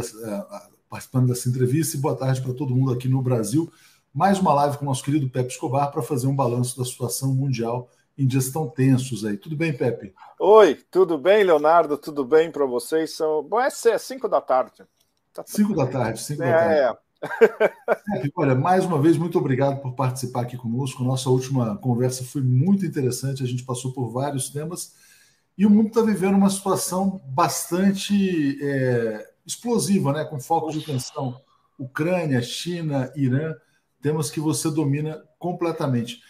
É, participando dessa entrevista e boa tarde para todo mundo aqui no Brasil. Mais uma live com o nosso querido Pepe Escobar para fazer um balanço da situação mundial em dias tão tensos aí. Tudo bem, Pepe? Oi, tudo bem, Leonardo? Tudo bem para vocês? São... Bom, é 5 é da tarde. Tá cinco da tarde, 5 é, da tarde. É. Pepe, olha, mais uma vez, muito obrigado por participar aqui conosco. Nossa última conversa foi muito interessante, a gente passou por vários temas e o mundo está vivendo uma situação bastante é, explosiva, né? com foco de tensão. Ucrânia, China, Irã, temas que você domina completamente.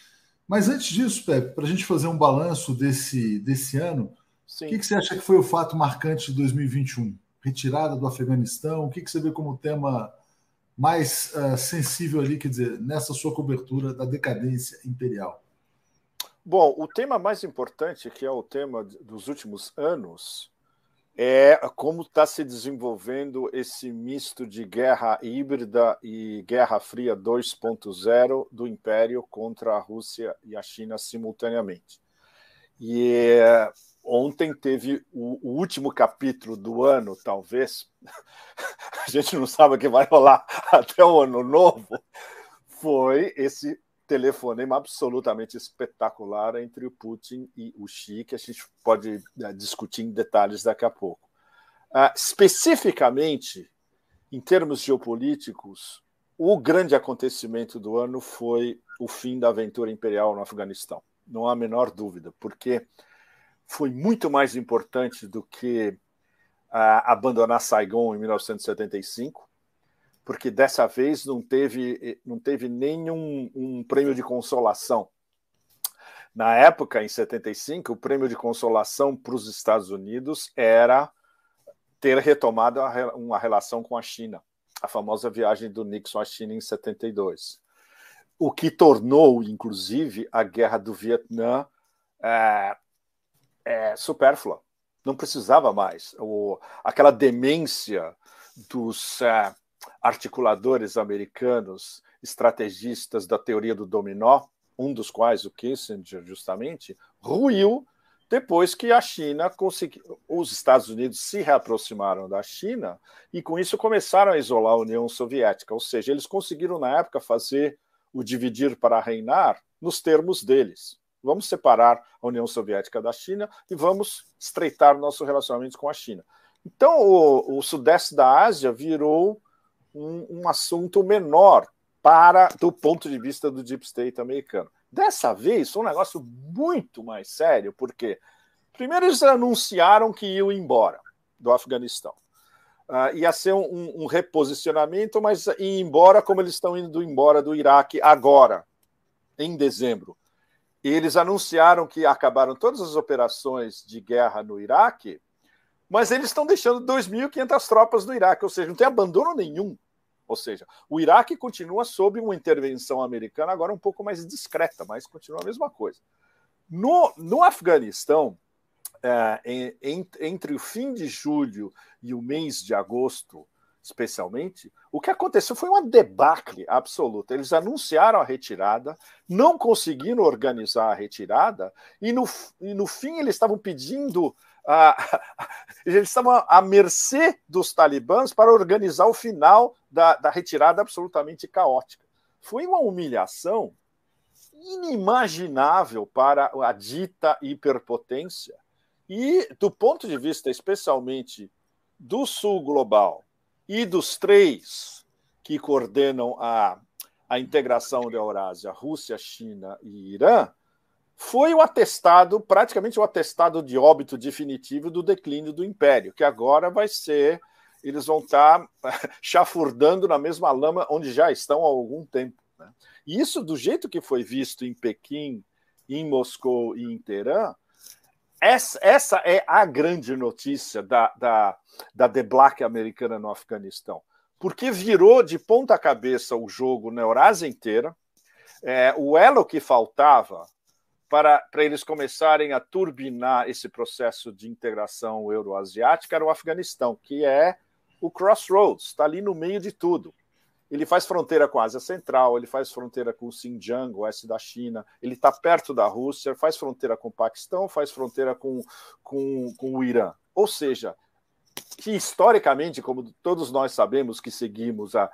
Mas antes disso, Pepe, para a gente fazer um balanço desse, desse ano, o que, que, você acha que foi o fato marcante de 2021? Retirada do Afeganistão, o que, que você vê como tema mais uh, sensível ali, quer dizer, nessa sua cobertura da decadência imperial? Bom, o tema mais importante, que é o tema dos últimos anos, é como está se desenvolvendo esse misto de guerra híbrida e Guerra Fria 2.0 do Império contra a Rússia e a China simultaneamente. E é, ontem teve o, último capítulo do ano, talvez. A gente não sabe o que vai rolar até o ano novo. Foi esse telefonema absolutamente espetacular entre o Putin e o Xi, que a gente pode né, discutir em detalhes daqui a pouco. Ah, especificamente, em termos geopolíticos, o grande acontecimento do ano foi o fim da aventura imperial no Afeganistão. Não há a menor dúvida, porque foi muito mais importante do que ah, abandonar Saigon em 1975 porque dessa vez não teve, não teve nenhum um prêmio de consolação. Na época, em 75, o prêmio de consolação para os Estados Unidos era ter retomado uma relação com a China, a famosa viagem do Nixon à China em 72. O que tornou, inclusive, a guerra do Vietnã é, é, supérflua. Não precisava mais. O, aquela demência dos. É, articuladores americanos, estrategistas da teoria do dominó, um dos quais o Kissinger, justamente, ruiu depois que a China conseguiu. Os Estados Unidos se reaproximaram da China e, com isso, começaram a isolar a União Soviética. Ou seja, eles conseguiram, na época, fazer o dividir para reinar nos termos deles. Vamos separar a União Soviética da China e vamos estreitar nosso relacionamento com a China. Então, o, o sudeste da Ásia virou um, um assunto menor para do ponto de vista do deep state americano. Dessa vez, foi um negócio muito mais sério, porque primeiro eles anunciaram que iam embora do Afeganistão. Uh, ia ser um, um, um reposicionamento, mas ir embora como eles estão indo embora do Iraque agora, em dezembro. E eles anunciaram que acabaram todas as operações de guerra no Iraque mas eles estão deixando 2.500 tropas no Iraque, ou seja, não tem abandono nenhum. Ou seja, o Iraque continua sob uma intervenção americana, agora um pouco mais discreta, mas continua a mesma coisa. No, no Afeganistão, é, em, entre o fim de julho e o mês de agosto, especialmente, o que aconteceu foi uma debacle absoluta. Eles anunciaram a retirada, não conseguiram organizar a retirada, e no, e no fim eles estavam pedindo a, eles estavam à mercê dos talibãs para organizar o final da, da retirada absolutamente caótica. Foi uma humilhação inimaginável para a dita hiperpotência. E, do ponto de vista especialmente do Sul Global e dos três que coordenam a, a integração da Eurásia, Rússia, China e Irã, foi o atestado, praticamente o atestado de óbito definitivo do declínio do Império, que agora vai ser, eles vão estar tá chafurdando na mesma lama onde já estão há algum tempo. Né? E isso, do jeito que foi visto em Pequim, em Moscou e em Teherã, essa, essa é a grande notícia da, da, da deblaque americana no Afeganistão, porque virou de ponta cabeça o jogo na Eurásia inteira, é, o elo que faltava para, para eles começarem a turbinar esse processo de integração euroasiática era o Afeganistão, que é o crossroads, está ali no meio de tudo. Ele faz fronteira com a Ásia Central, ele faz fronteira com o Xinjiang, oeste da China, ele está perto da Rússia, faz fronteira com o Paquistão, faz fronteira com, com, com o Irã. Ou seja, que historicamente, como todos nós sabemos que seguimos a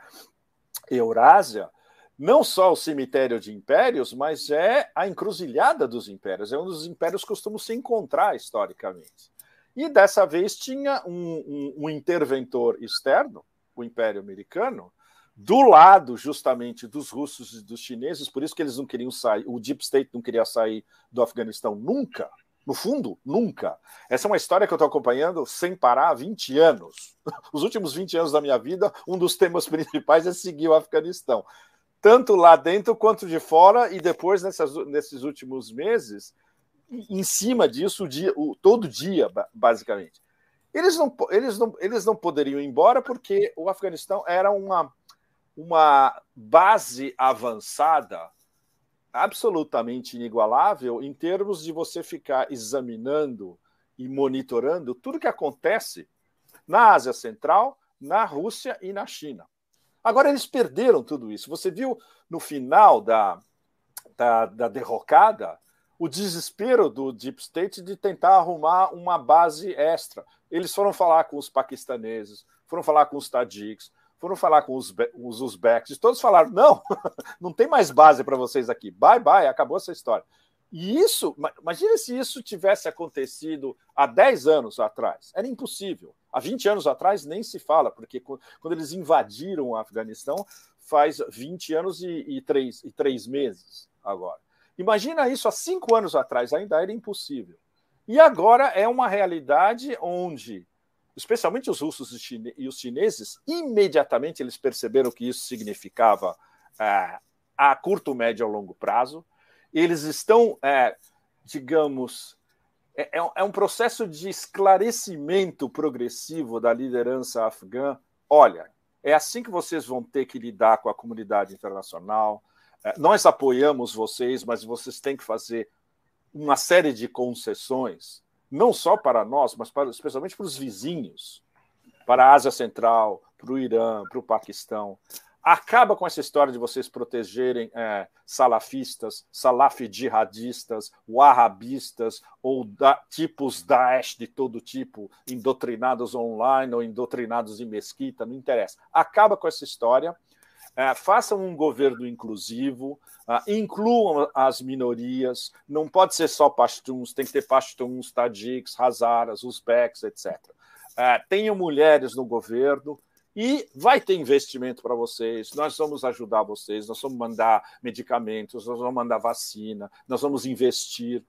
Eurásia, não só o cemitério de impérios, mas é a encruzilhada dos impérios, é um dos impérios que costumam se encontrar historicamente. E dessa vez tinha um, um, um interventor externo, o Império Americano, do lado justamente dos russos e dos chineses, por isso que eles não queriam sair, o Deep State não queria sair do Afeganistão nunca, no fundo, nunca. Essa é uma história que eu estou acompanhando sem parar há 20 anos. Os últimos 20 anos da minha vida, um dos temas principais é seguir o Afeganistão tanto lá dentro quanto de fora, e depois, nessas, nesses últimos meses, em cima disso, o dia, o, todo dia, basicamente. Eles não, eles, não, eles não poderiam ir embora porque o Afeganistão era uma, uma base avançada absolutamente inigualável em termos de você ficar examinando e monitorando tudo que acontece na Ásia Central, na Rússia e na China. Agora eles perderam tudo isso. Você viu no final da, da, da derrocada o desespero do Deep State de tentar arrumar uma base extra. Eles foram falar com os paquistaneses, foram falar com os tadiques, foram falar com os, os uzbeks, e todos falaram: não, não tem mais base para vocês aqui, bye bye, acabou essa história. E isso, imagina se isso tivesse acontecido há 10 anos atrás, era impossível. Há 20 anos atrás nem se fala, porque quando eles invadiram o Afeganistão, faz 20 anos e, e, três, e três meses agora. Imagina isso há cinco anos atrás, ainda era impossível. E agora é uma realidade onde, especialmente os russos e os chineses, imediatamente eles perceberam que isso significava é, a curto, médio e longo prazo. Eles estão, é, digamos, é, é, é, um processo de esclarecimento progressivo da liderança afegã. Olha, é assim que vocês vão ter que lidar com a comunidade internacional. É, nós apoiamos vocês, mas vocês têm que fazer uma série de concessões, não só para nós, mas para, especialmente para os vizinhos, para a Ásia Central, para o Irã, para o Paquistão acaba com essa história de vocês protegerem é, salafistas, salafidjihadistas, wahhabistas ou da, tipos Daesh de todo tipo, indoctrinados online ou indoctrinados em mesquita, não interessa. Acaba com essa história. É, façam um governo inclusivo, é, incluam as minorias, não pode ser só pastuns, tem que ter pastuns, tadiks, hazaras, uzbeks, etc. É, tenham mulheres no governo, e vai ter investimento para vocês. Nós vamos ajudar vocês, nós vamos mandar medicamentos, nós vamos mandar vacina, nós vamos investir.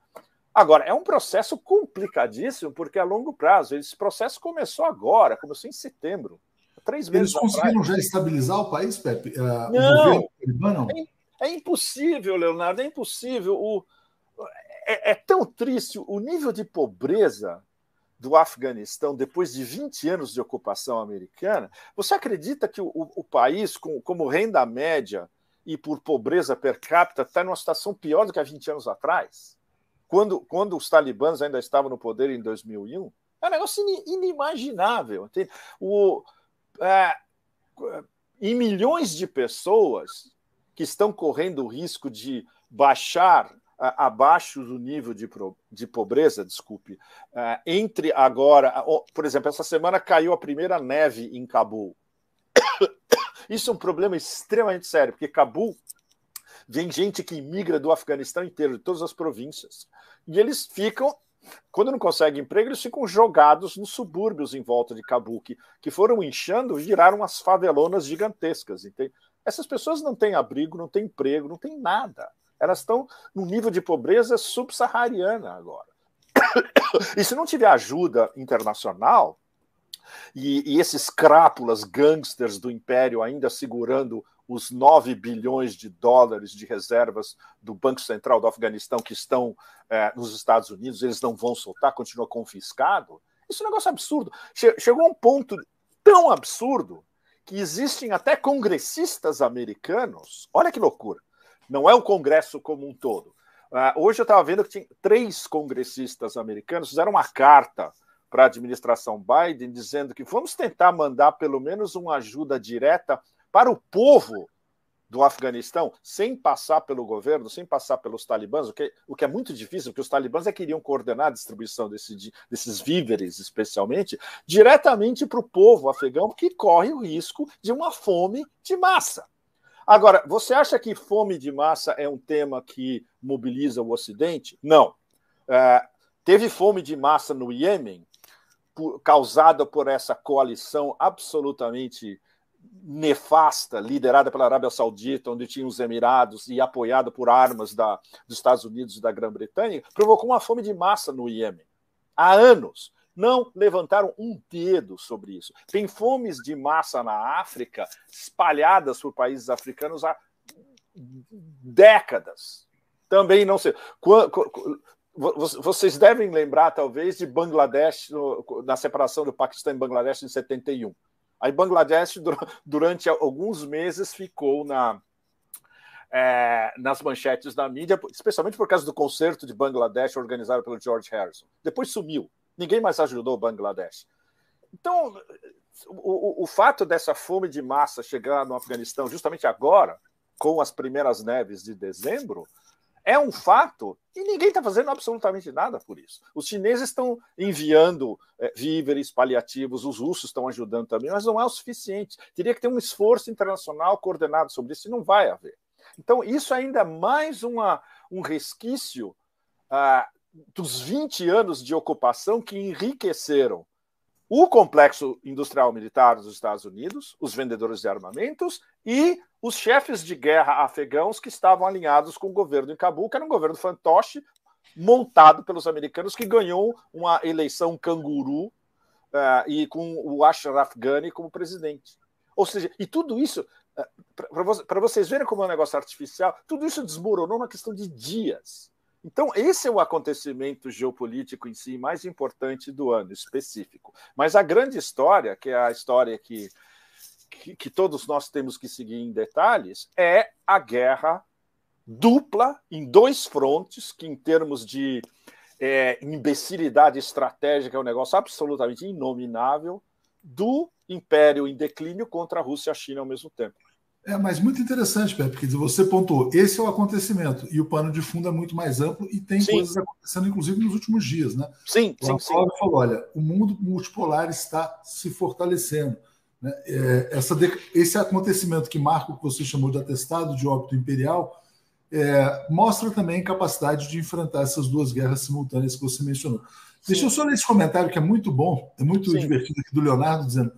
Agora, é um processo complicadíssimo, porque a longo prazo, esse processo começou agora, começou em setembro. Três meses Eles conseguiram já estabilizar o país, Pepe? Uh, não, governo, é, é, impossível, Leonardo, é impossível. O, é, é tão triste o nível de pobreza do Afeganistão depois de 20 anos de ocupação americana, você acredita que o, o país, com, como renda média e por pobreza per capita, está numa situação pior do que há 20 anos atrás? Quando, quando os talibãs ainda estavam no poder em 2001? É um negócio inimaginável. Entende? O, é, e milhões de pessoas que estão correndo o risco de baixar abaixo do nível de, de pobreza, desculpe, é, entre agora, por exemplo, essa semana caiu a primeira neve em Cabul. Isso é um problema extremamente sério, porque Cabul vem gente que migra do Afeganistão inteiro, de todas as províncias, e eles ficam quando não conseguem emprego, eles ficam jogados nos subúrbios em volta de Cabul, que, foram inchando, viraram as favelonas gigantescas. Entende? Essas pessoas não têm abrigo, não têm emprego, não têm nada. Elas estão no nível de pobreza subsaariana agora. E se não tiver ajuda internacional, e, e esses crápulas gangsters do império ainda segurando os 9 bilhões de dólares de reservas do Banco Central do Afeganistão que estão eh, nos Estados Unidos, eles não vão soltar, continua confiscado. Isso é um negócio absurdo. Che chegou a um ponto tão absurdo que existem até congressistas americanos, olha que loucura, não é o Congresso como um todo. Uh, hoje eu estava vendo que tinha três congressistas americanos fizeram uma carta para a administração Biden dizendo que vamos tentar mandar pelo menos uma ajuda direta para o povo do Afeganistão, sem passar pelo governo, sem passar pelos talibãs, o que, o que é muito difícil, porque os talibãs é que iriam coordenar a distribuição desse, desses víveres, especialmente, diretamente para o povo afegão, que corre o risco de uma fome de massa. Agora, você acha que fome de massa é um tema que mobiliza o Ocidente? Não. É, teve fome de massa no Iêmen, por, causada por essa coalição absolutamente nefasta, liderada pela Arábia Saudita, onde tinha os Emirados e apoiada por armas da, dos Estados Unidos e da Grã-Bretanha, provocou uma fome de massa no Iêmen há anos não levantaram um dedo sobre isso. Tem fomes de massa na África, espalhadas por países africanos há décadas. Também não sei. Vocês devem lembrar, talvez, de Bangladesh, na separação do Paquistão e Bangladesh em 71. Aí Bangladesh, durante alguns meses, ficou na, é, nas manchetes da mídia, especialmente por causa do concerto de Bangladesh organizado pelo George Harrison. Depois sumiu. Ninguém mais ajudou o Bangladesh. Então, o, o, o fato dessa fome de massa chegar no Afeganistão justamente agora, com as primeiras neves de dezembro, é um fato e ninguém está fazendo absolutamente nada por isso. Os chineses estão enviando é, víveres paliativos, os russos estão ajudando também, mas não é o suficiente. Teria que ter um esforço internacional coordenado sobre isso e não vai haver. Então, isso é ainda é mais uma, um resquício ah, dos 20 anos de ocupação que enriqueceram o complexo industrial militar dos Estados Unidos, os vendedores de armamentos e os chefes de guerra afegãos que estavam alinhados com o governo em Cabul, que era um governo fantoche montado pelos americanos que ganhou uma eleição canguru uh, e com o Ashraf Ghani como presidente. Ou seja, e tudo isso, uh, eh, para vocês verem como é um negócio artificial, tudo isso desmoronou na questão de dias. Então, esse é o acontecimento geopolítico em si mais importante do ano específico. Mas a grande história, que é a história que, que, que todos nós temos que seguir em detalhes, é a guerra dupla em dois frontes, que em termos de é, imbecilidade estratégica é um negócio absolutamente inominável, do império em declínio contra a Rússia e a China ao mesmo tempo. É, mas muito interessante, Pepe, porque você pontuou, esse é o acontecimento, e o pano de fundo é muito mais amplo e tem sim. coisas acontecendo, inclusive, nos últimos dias, né? Sim, o sim, sim. falou, olha, o mundo multipolar está se fortalecendo. Né? É, essa, esse acontecimento que marca o que você chamou de atestado de óbito imperial é, mostra também a capacidade de enfrentar essas duas guerras simultâneas que você mencionou. Sim. Deixa eu só ler esse comentário que é muito bom, é muito divertido aqui do Leonardo, dizendo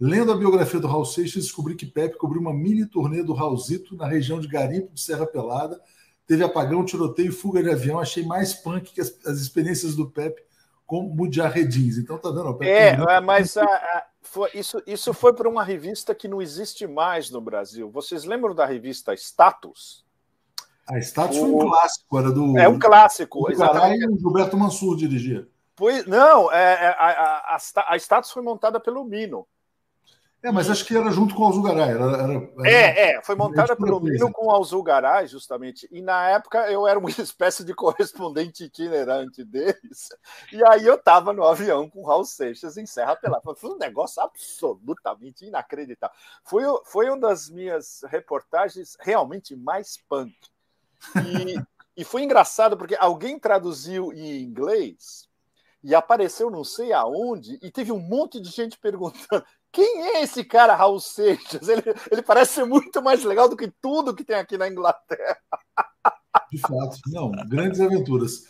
Lendo a biografia do Raul Seixas, descobri que Pepe cobriu uma mini turnê do Raulzito na região de Garimpo de Serra Pelada. Teve apagão, tiroteio e fuga de avião. Achei mais punk que as, as experiências do Pepe com Mujahedins. Então tá dando. É, é, mas a, a, foi, isso, isso foi para uma revista que não existe mais no Brasil. Vocês lembram da revista Status? A Status o... foi um clássico, era do. É um clássico, do exatamente. E o Gilberto Mansur dirigia. Pois, não, é, é a, a, a Status foi montada pelo Mino. É, mas acho que era junto com o Alzugaray. Era, era, era, é, é, foi montada pelo Mino com o Garay, justamente. E na época eu era uma espécie de correspondente itinerante deles. E aí eu estava no avião com o Raul Seixas em Serra Pelada. Foi um negócio absolutamente inacreditável. Foi, foi uma das minhas reportagens realmente mais punk. E, e foi engraçado porque alguém traduziu em inglês e apareceu não sei aonde, e teve um monte de gente perguntando: quem é esse cara, Raul Seixas? Ele, ele parece ser muito mais legal do que tudo que tem aqui na Inglaterra. De fato, não, grandes aventuras.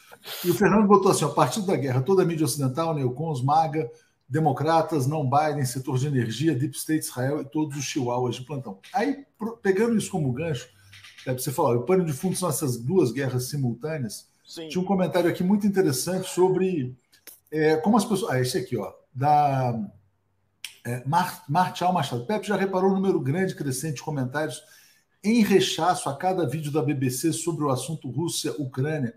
E o Fernando botou assim: a partir da guerra, toda a mídia ocidental, neocons, maga, democratas, não Biden, setor de energia, Deep State, Israel e todos os chihuahuas de plantão. Aí, pegando isso como gancho, é para você falar, o pano de fundo são essas duas guerras simultâneas. Sim. Tinha um comentário aqui muito interessante sobre é, como as pessoas. Ah, esse aqui, ó, da é, Martial Machado. Pepe já reparou o um número grande crescente de comentários em rechaço a cada vídeo da BBC sobre o assunto Rússia-Ucrânia.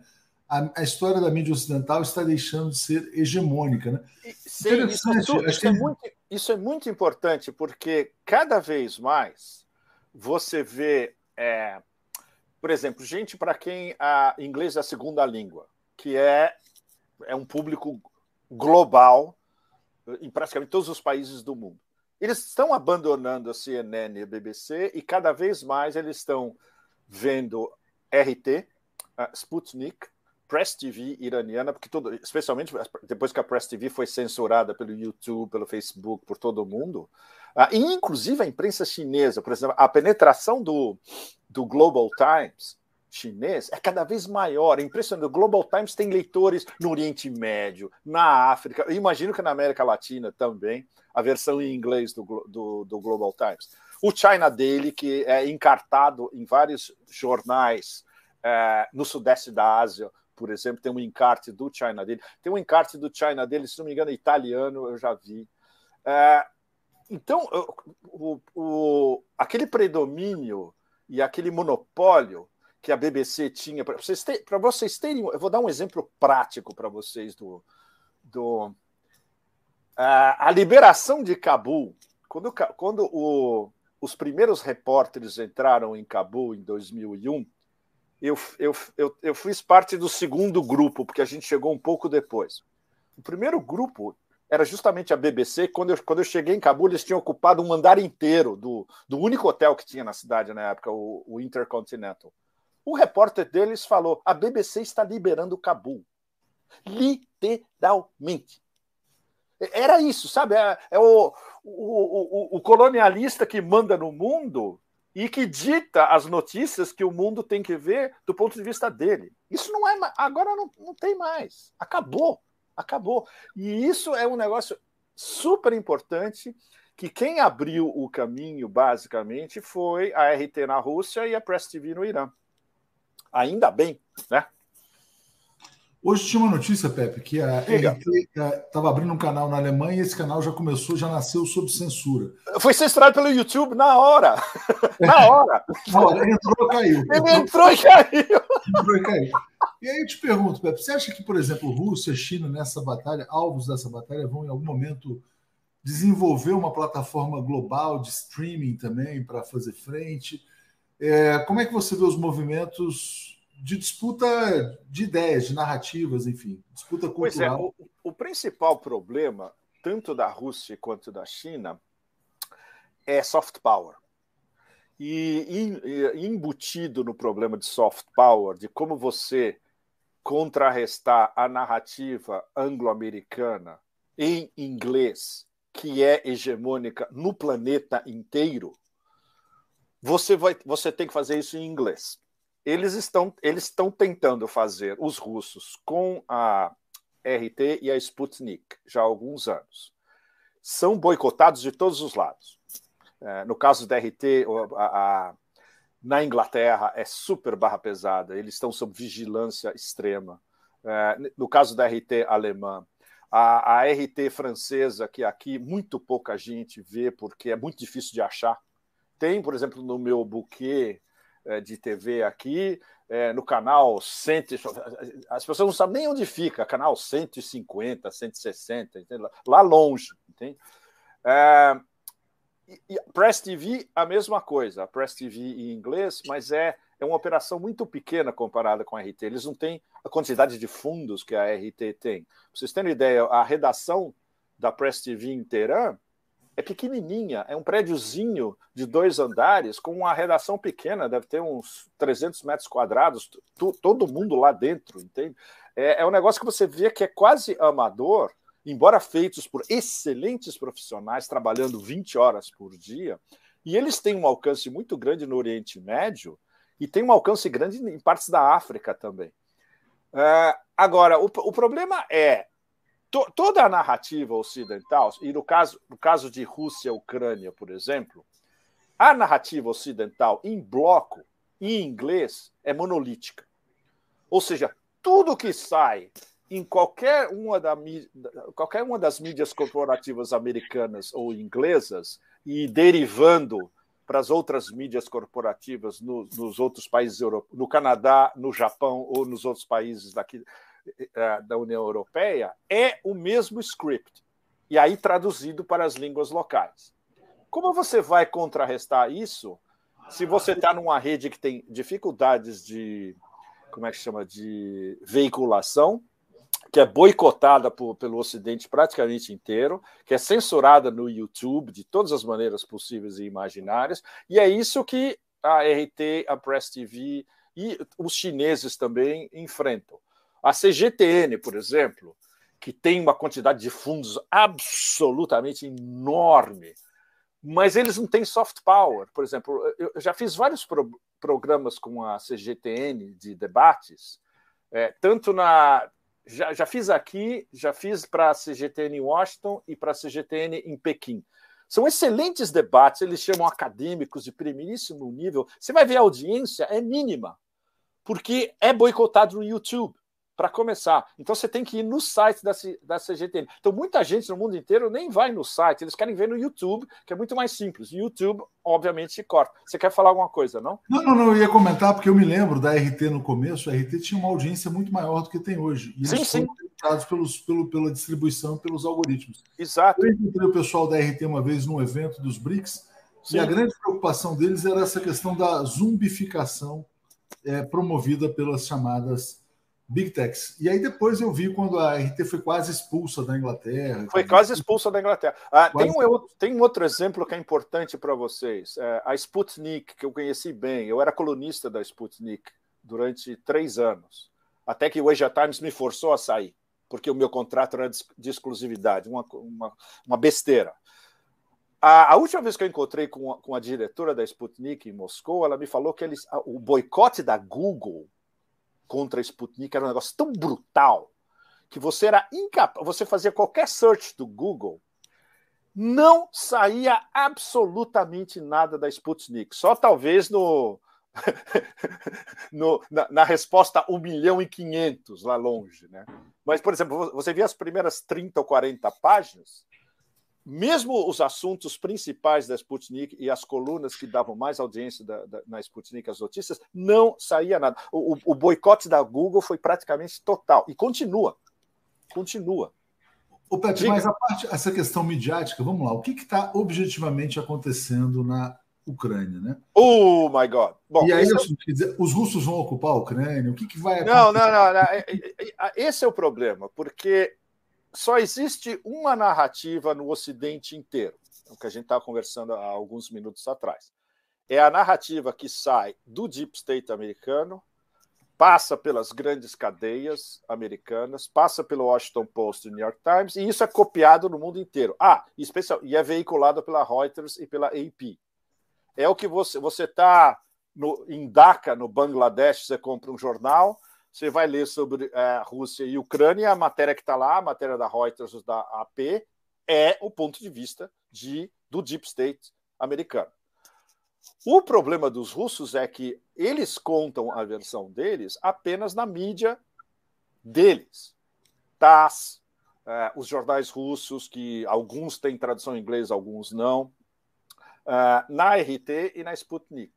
A, a, história da mídia ocidental está deixando de ser hegemônica. Né? Sim, isso, é tudo, isso, é muito, isso, é muito, importante, porque cada vez mais você vê, é, por exemplo, gente para quem a inglês é a segunda língua, que é, é um público global em praticamente todos os países do mundo. Eles estão abandonando a CNN e a BBC e cada vez mais eles estão vendo RT, Sputnik, Press TV iraniana, porque todo, especialmente depois que a Press TV foi censurada pelo YouTube, pelo Facebook, por todo mundo, ah, e inclusive a imprensa chinesa, por exemplo, a penetração do, do Global Times chinês é cada vez maior, é impressionante. O Global Times tem leitores no Oriente Médio, na África, eu imagino que na América Latina também, a versão em inglês do, do, do Global Times. O China Daily, que é encartado em vários jornais é, no Sudeste da Ásia, por exemplo, tem um encarte do China Daily. Tem um encarte do China Daily, se não me engano, é italiano, eu já vi. É, então, o, o, aquele predomínio e aquele monopólio que a BBC tinha. Para vocês, ter, vocês terem, eu vou dar um exemplo prático para vocês do. do a, a liberação de Cabul. Quando, quando o, os primeiros repórteres entraram em Cabul em 2001, eu, eu, eu, eu fiz parte do segundo grupo, porque a gente chegou um pouco depois. O primeiro grupo era justamente a BBC. Quando eu, quando eu cheguei em Cabul, eles tinham ocupado um andar inteiro do, do único hotel que tinha na cidade na época, o, o Intercontinental. O repórter deles falou: a BBC está liberando o Cabul. Literalmente. Era isso, sabe? É, é o, o, o, o colonialista que manda no mundo e que dita as notícias que o mundo tem que ver do ponto de vista dele. Isso não é agora não, não tem mais. Acabou, acabou. E isso é um negócio super importante que quem abriu o caminho basicamente foi a RT na Rússia e a Press TV no Irã. Ainda bem, né? Hoje tinha uma notícia, Pepe, que a estava é, abrindo um canal na Alemanha e esse canal já começou, já nasceu sob censura. Foi censurado pelo YouTube na hora. É. na hora. na hora. Entrou e caiu. Ele entrou e caiu. entrou e caiu. E aí eu te pergunto, Pepe, você acha que, por exemplo, Rússia, China, nessa batalha, alvos dessa batalha, vão em algum momento desenvolver uma plataforma global de streaming também para fazer frente? É, como é que você vê os movimentos de disputa de ideias, de narrativas, enfim, disputa cultural? Pois é, o, o principal problema, tanto da Rússia quanto da China, é soft power. E, e embutido no problema de soft power, de como você contrarrestar a narrativa anglo-americana em inglês, que é hegemônica no planeta inteiro, você, vai, você tem que fazer isso em inglês. Eles estão, eles estão tentando fazer, os russos, com a RT e a Sputnik, já há alguns anos. São boicotados de todos os lados. É, no caso da RT, a, a, na Inglaterra é super barra pesada, eles estão sob vigilância extrema. É, no caso da RT alemã, a, a RT francesa, que aqui muito pouca gente vê, porque é muito difícil de achar, tem, por exemplo, no meu buquê eh, de TV aqui, eh, no canal 100, as pessoas não sabem nem onde fica, canal 150, 160, entende? lá longe, entende? É, e Press TV, a mesma coisa, Press TV em inglês, mas é, é uma operação muito pequena comparada com a RT. Eles não têm a quantidade de fundos que a RT tem. Pra vocês terem uma ideia, a redação da Press TV inteira é pequenininha, é um prédiozinho de dois andares com uma redação pequena, deve ter uns 300 metros quadrados, todo mundo lá dentro, entende? É, é um negócio que você vê que é quase amador, embora feitos por excelentes profissionais trabalhando 20 horas por dia, e eles têm um alcance muito grande no Oriente Médio e têm um alcance grande em partes da África também. É, agora, o, o problema é to, toda a narrativa ocidental, e no caso, no caso de Rússia e Ucrânia, por exemplo, a narrativa ocidental em bloco em inglês é monolítica. Ou seja, tudo que sai em qualquer uma, da, qualquer uma das mídias corporativas americanas ou inglesas e derivando para as outras mídias corporativas no, nos outros países europeus, no Canadá, no Japão ou nos outros países daqui eh, eh, da União Europeia é o mesmo script, e aí traduzido para as línguas locais. Como você vai contrarrestar isso se você está numa rede que tem dificuldades de como é que chama de veiculação, que é boicotada por, pelo Ocidente praticamente inteiro, que é censurada no YouTube de todas as maneiras possíveis e imaginárias, e é isso que a RT, a Press TV e os chineses também enfrentam. A CGTN, por exemplo, que tem uma quantidade de fundos absolutamente enorme, mas eles não têm soft power. Por exemplo, eu já fiz vários pro programas com a CGTN de debates, é, tanto na. Já, já fiz aqui, já fiz para a CGTN em Washington e para a CGTN em Pequim. São excelentes debates, eles chamam acadêmicos de primeiríssimo nível. Você vai ver a audiência é mínima, porque é boicotado no YouTube para começar. Então você tem que ir no site da, da CGTN. Então muita gente no mundo inteiro nem vai no site, eles querem ver no YouTube, que é muito mais simples. YouTube, obviamente, se corta. Você quer falar alguma coisa, não? Não, não, não. Eu ia comentar, porque eu me lembro da RT no começo, a RT tinha uma audiência muito maior do que tem hoje. E sim, eles sim. foram pelos, pelo, pela distribuição, pelos algoritmos. Exato. Eu encontrei o pessoal da RT uma vez num evento dos BRICS, sim. e a grande preocupação deles era essa questão da zumbificação é, promovida pelas chamadas Big Techs. E aí depois eu vi quando a RT foi quase expulsa da Inglaterra. Foi quase expulsa da Inglaterra. Ah, tem, um, tem, um, outro exemplo que é importante para vocês. É, a Sputnik, que eu conheci bem. Eu era colunista da Sputnik durante três anos. Até que o Asia Times me forçou a sair, porque o meu contrato era de exclusividade. Uma, uma, uma besteira. A, a, última vez que eu encontrei com a, com a diretora da Sputnik em Moscou, ela me falou que eles, o boicote da Google contra a Sputnik era um negócio tão brutal que você era incapaz, você fazia qualquer search do Google, não saía absolutamente nada da Sputnik, só talvez no, no na, na, resposta 1 milhão e 500 lá longe, né? Mas por exemplo, você via as primeiras 30 ou 40 páginas, mesmo os assuntos principais da Sputnik e as colunas que davam mais audiência da, da, na Sputnik, as notícias, não saía nada. O, o boicote da Google foi praticamente total e continua. Continua. O Pet, mas a parte, essa questão midiática, vamos lá, o que está objetivamente acontecendo na Ucrânia, né? Oh my God! Bom, e aí, é dizer, os russos vão ocupar a Ucrânia? O que, que vai acontecer? Não, não, não, não. É, é, esse é o problema, porque só existe uma narrativa no Ocidente inteiro, é o que a gente estava conversando há alguns minutos atrás. É a narrativa que sai do deep state americano, passa pelas grandes cadeias americanas, passa pelo Washington Post e New York Times, e isso é copiado no mundo inteiro. Ah, especial, e é veiculado pela Reuters e pela AP. É o que você está você está no, em Dhaka, no Bangladesh, você compra um jornal, você vai ler sobre é, Rússia e Ucrânia, a matéria que está lá, a matéria da Reuters, da AP, é o ponto de vista de, do Deep State americano. O problema dos russos é que eles contam a versão deles apenas na mídia deles. TASS, é, os jornais russos, que alguns têm tradução em inglês, alguns não, é, na RT e na Sputnik.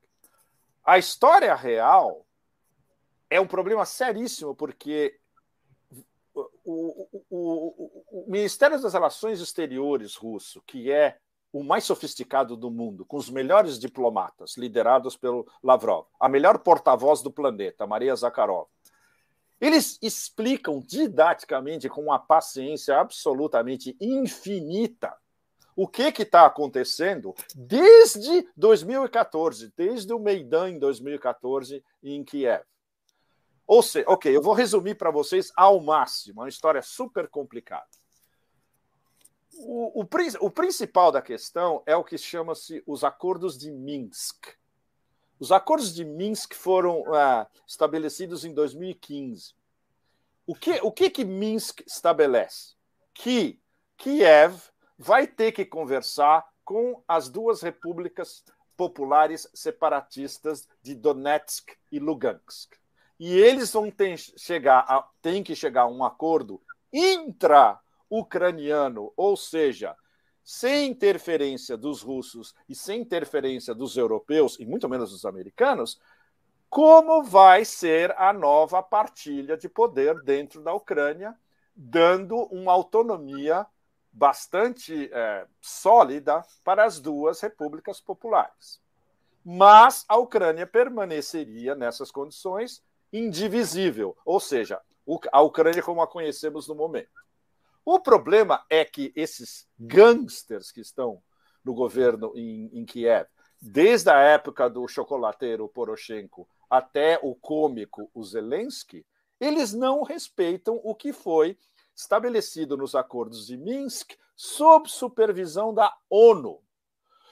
A história real é um problema seríssimo, porque o, o, o, o, Ministério das Relações Exteriores russo, que é o mais sofisticado do mundo, com os melhores diplomatas, liderados pelo Lavrov, a melhor porta-voz do planeta, Maria Zakharova, eles explicam didaticamente, com uma paciência absolutamente infinita, o que está acontecendo desde 2014, desde o Meidan em 2014 em Kiev. Ou seja, ok, eu vou resumir para vocês ao máximo, é uma história super complicada. O, o, o principal da questão é o que chama-se os acordos de Minsk. Os acordos de Minsk foram é, estabelecidos em 2015. O que, o que que Minsk estabelece? Que Kiev vai ter que conversar com as duas repúblicas populares separatistas de Donetsk e Lugansk. E eles vão ter, chegar a, tem que chegar a um acordo intra-ucraniano, ou seja, sem interferência dos russos e sem interferência dos europeus, e muito menos dos americanos, como vai ser a nova partilha de poder dentro da Ucrânia, dando uma autonomia bastante é, sólida para as duas repúblicas populares. Mas a Ucrânia permaneceria nessas condições indivisível, ou seja, a Ucrânia é como a conhecemos no momento. O problema é que esses gangsters que estão no governo em, em Kiev, desde a época do chocolateiro Poroshenko até o cômico Zelensky, eles não respeitam o que foi estabelecido nos acordos de Minsk sob supervisão da ONU.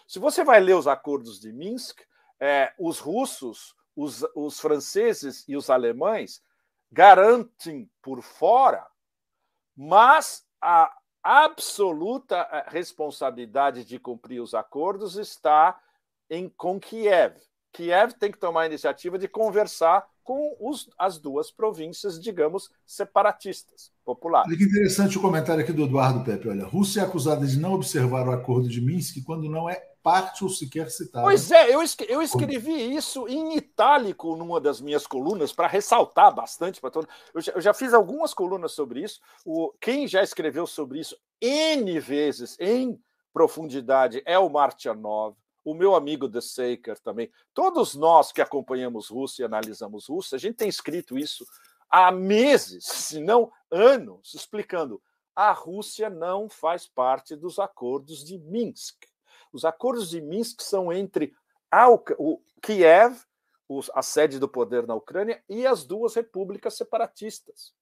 Se você vai ler os acordos de Minsk, é, os russos os, os franceses e os alemães garantem por fora, mas a absoluta eh, responsabilidade de cumprir os acordos está em, com Kiev. Kiev tem que tomar a iniciativa de conversar com os, as duas províncias, digamos, separatistas, populares. Olha que interessante o comentário aqui do Eduardo Pepe. Olha, Rússia é acusada de não observar o acordo de Minsk quando não é parte ou sequer citada. Pois né? é, eu, escrevi, eu escrevi isso em itálico numa das minhas colunas, para ressaltar bastante para todo eu já, eu já, fiz algumas colunas sobre isso. O, quem já escreveu sobre isso N vezes em profundidade é o Martianov, o meu amigo De Saker também. Todos nós que acompanhamos Rússia e analisamos Rússia, a gente tem escrito isso há meses, se não anos, explicando a Rússia não faz parte dos acordos de Minsk. Os acordos de Minsk são entre a, o Kiev, a sede do poder na Ucrânia, e as duas repúblicas separatistas.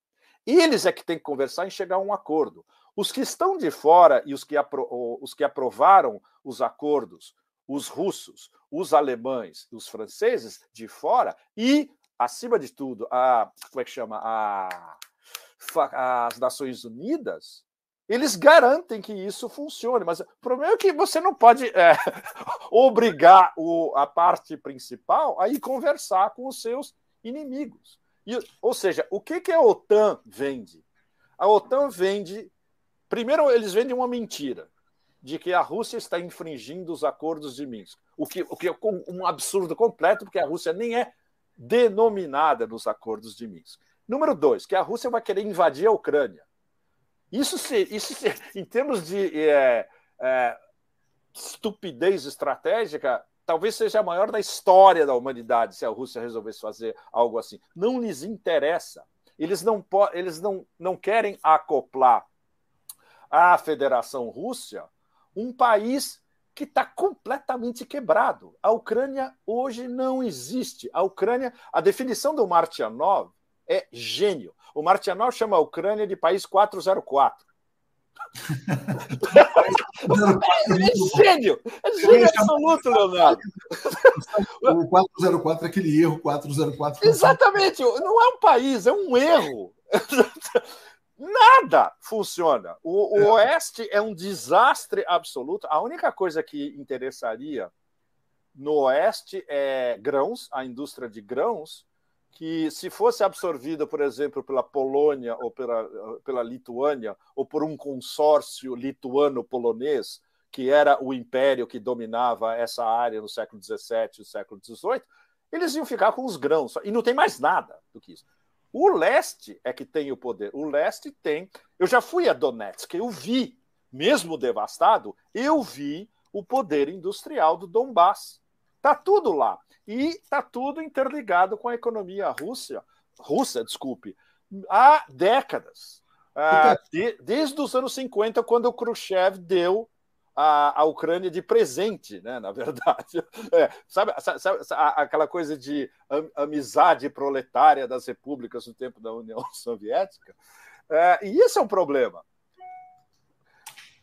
Eles é que têm que conversar e chegar a um acordo. Os que estão de fora e os que, apro os que aprovaram os acordos, os russos, os alemães os franceses de fora, e, acima de tudo, a, como é que chama? A, as Nações Unidas, eles garantem que isso funcione, mas o problema é que você não pode é, obrigar o, a parte principal a ir conversar com os seus inimigos. E, ou seja, o que, que a OTAN vende? A OTAN vende. Primeiro, eles vendem uma mentira de que a Rússia está infringindo os acordos de Minsk, o que, o que é um absurdo completo, porque a Rússia nem é denominada nos acordos de Minsk. Número dois, que a Rússia vai querer invadir a Ucrânia isso, se, isso se, em termos de é, é, estupidez estratégica, talvez seja a maior da história da humanidade se a Rússia resolvesse fazer algo assim. Não lhes interessa. Eles não, eles não, não querem acoplar à Federação Rússia um país que está completamente quebrado. A Ucrânia hoje não existe. A Ucrânia, a definição do Martianov é gênio. O Martianal chama a Ucrânia de país 404. é gênio! É gênio é absoluto, Leonardo. O 404 é aquele erro 404. Exatamente, não é um país, é um erro. Nada funciona. O, o é. Oeste é um desastre absoluto. A única coisa que interessaria no Oeste é grãos, a indústria de grãos, que, se fosse absorvida, por exemplo, pela Polônia ou pela, pela Lituânia, ou por um consórcio lituano-polonês, que era o império que dominava essa área no século XVII e século XVIII, eles iam ficar com os grãos. E não tem mais nada do que isso. O leste é que tem o poder. O leste tem. Eu já fui a Donetsk, eu vi, mesmo devastado, eu vi o poder industrial do Donbass. Tá tudo lá. E tá tudo interligado com a economia russa, russa, desculpe, há décadas. Ah, de, desde os anos 50, quando o Khrushchev deu a, a Ucrânia de presente, né, na verdade. É, sabe, sabe, aquela coisa de amizade proletária das repúblicas no tempo da União Soviética? É, e isso é um problema.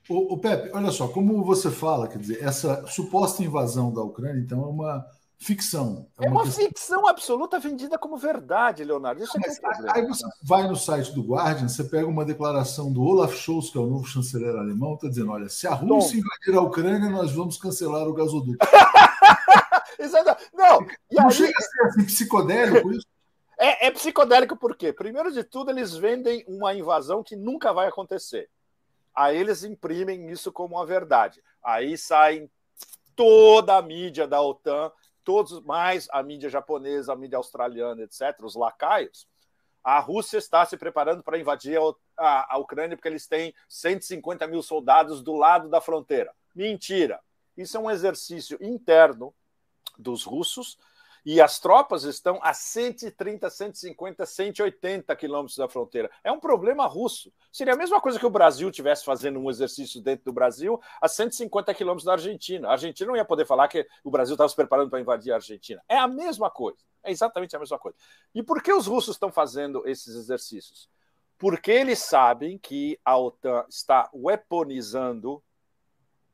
O, o Pepe, olha só, como você fala, quer dizer, essa suposta invasão da Ucrânia, então, é uma ficção. É, é uma, ficção absoluta vendida como verdade, Leonardo. Isso é é Mas, é aí você vai no site do Guardian, você pega uma declaração do Olaf Scholz, que é o novo chanceler alemão, está dizendo: olha, se a Rússia invadir a Ucrânia, nós vamos cancelar o gasoduto. Exato. Não, não aí... chega a ser assim, psicodélico isso. É, é psicodélico por quê? Primeiro de tudo, eles vendem uma invasão que nunca vai acontecer. Aí eles imprimem isso como uma verdade. Aí saem toda a mídia da OTAN, todos mais a mídia japonesa, a mídia australiana, etc., os lacaios. A Rússia está se preparando para invadir a, a Ucrânia porque eles têm 150 mil soldados do lado da fronteira. Mentira! Isso é um exercício interno dos russos e as tropas estão a 130, 150, 180 quilômetros da fronteira. É um problema russo. Seria a mesma coisa que o Brasil tivesse fazendo um exercício dentro do Brasil a 150 quilômetros da Argentina. A Argentina não ia poder falar que o Brasil estava se preparando para invadir a Argentina. É a mesma coisa. É exatamente a mesma coisa. E por que os russos estão fazendo esses exercícios? Porque eles sabem que a OTAN está weaponizando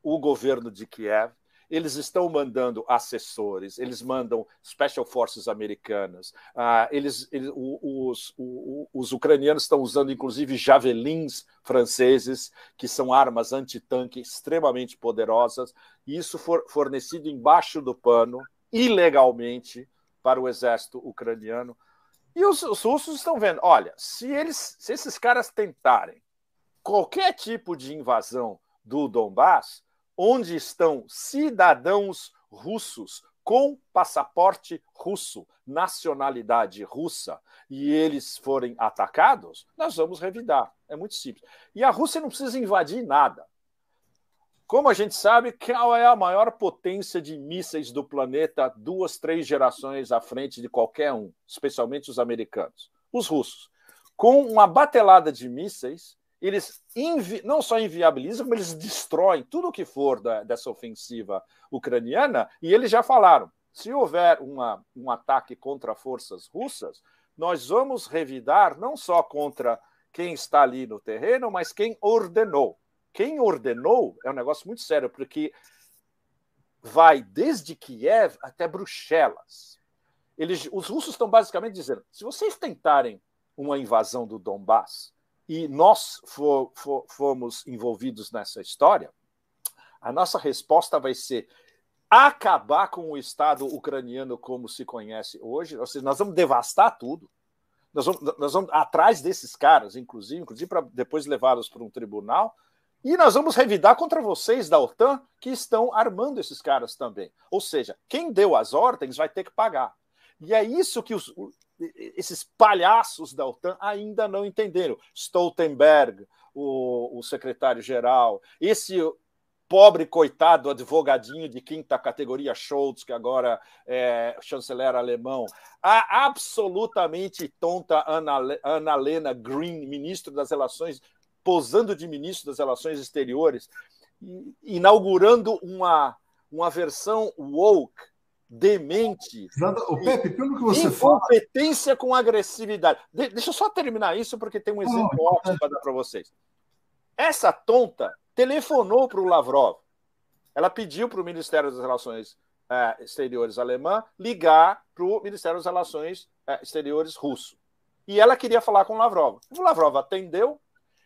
o governo de Kiev eles estão mandando assessores, eles mandam Special Forces americanas, ah, eles, eles os, os, os, ucranianos estão usando inclusive javelins franceses, que são armas antitanque extremamente poderosas, e isso for, fornecido embaixo do pano, ilegalmente, para o exército ucraniano. E os, os russos estão vendo: olha, se, eles, se esses caras tentarem qualquer tipo de invasão do Donbass, onde estão cidadãos russos com passaporte russo, nacionalidade russa, e eles forem atacados, nós vamos revidar. É muito simples. E a Rússia não precisa invadir nada. Como a gente sabe, qual é a maior potência de mísseis do planeta, duas, três gerações à frente de qualquer um, especialmente os americanos? Os russos. Com uma batelada de mísseis, eles não só inviabilizam, como eles destroem tudo o que for da, dessa ofensiva ucraniana. E eles já falaram: se houver uma, um ataque contra forças russas, nós vamos revidar não só contra quem está ali no terreno, mas quem ordenou. Quem ordenou é um negócio muito sério, porque vai desde Kiev até Bruxelas. Eles, os russos estão basicamente dizendo: se vocês tentarem uma invasão do Donbass, e nós for, for, formos envolvidos nessa história, a nossa resposta vai ser acabar com o Estado ucraniano como se conhece hoje, ou seja, nós vamos devastar tudo, nós vamos, nós vamos atrás desses caras, inclusive, inclusive para depois levá-los para um tribunal, e nós vamos revidar contra vocês da OTAN que estão armando esses caras também. Ou seja, quem deu as ordens vai ter que pagar. E é isso que os, esses palhaços da OTAN ainda não entenderam. Stoltenberg, o, o secretário-geral, esse pobre coitado advogadinho de quinta categoria Scholz, que agora é chanceler alemão, a absolutamente tonta Ana, Ana Lena Green, ministro das Relações, posando de ministro das Relações Exteriores, inaugurando uma, uma versão woke demente. o Pepe, pelo que você fala. Incompetência com agressividade. De, deixa eu só terminar isso, porque tem um exemplo oh, ótimo para dar para vocês. Essa tonta telefonou para o Lavrov. Ela pediu para o Ministério das Relações é, Exteriores alemã ligar para o Ministério das Relações é, Exteriores russo. E ela queria falar com o Lavrov. O Lavrov atendeu.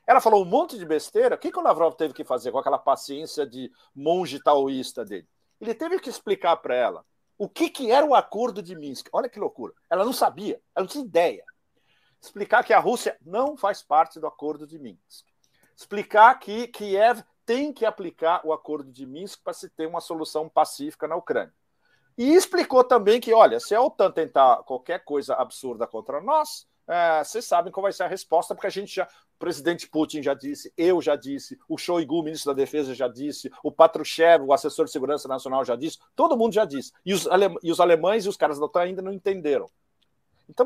Ela falou um monte de besteira. O que, que o Lavrov teve que fazer com aquela paciência de monge taoísta dele? Ele teve que explicar para ela o que, que era o acordo de Minsk. Olha que loucura. Ela não sabia, ela não tinha ideia. Explicar que a Rússia não faz parte do acordo de Minsk. Explicar que Kiev tem que aplicar o acordo de Minsk para se ter uma solução pacífica na Ucrânia. E explicou também que, olha, se a OTAN tentar qualquer coisa absurda contra nós, é, vocês sabem qual vai ser a resposta, porque a gente já. O presidente Putin já disse, eu já disse, o Shoigu, ministro da Defesa, já disse, o Patrushev, o assessor de segurança nacional, já disse, todo mundo já disse. E os, alem e os alemães e os caras da OTAN ainda não entenderam. Então,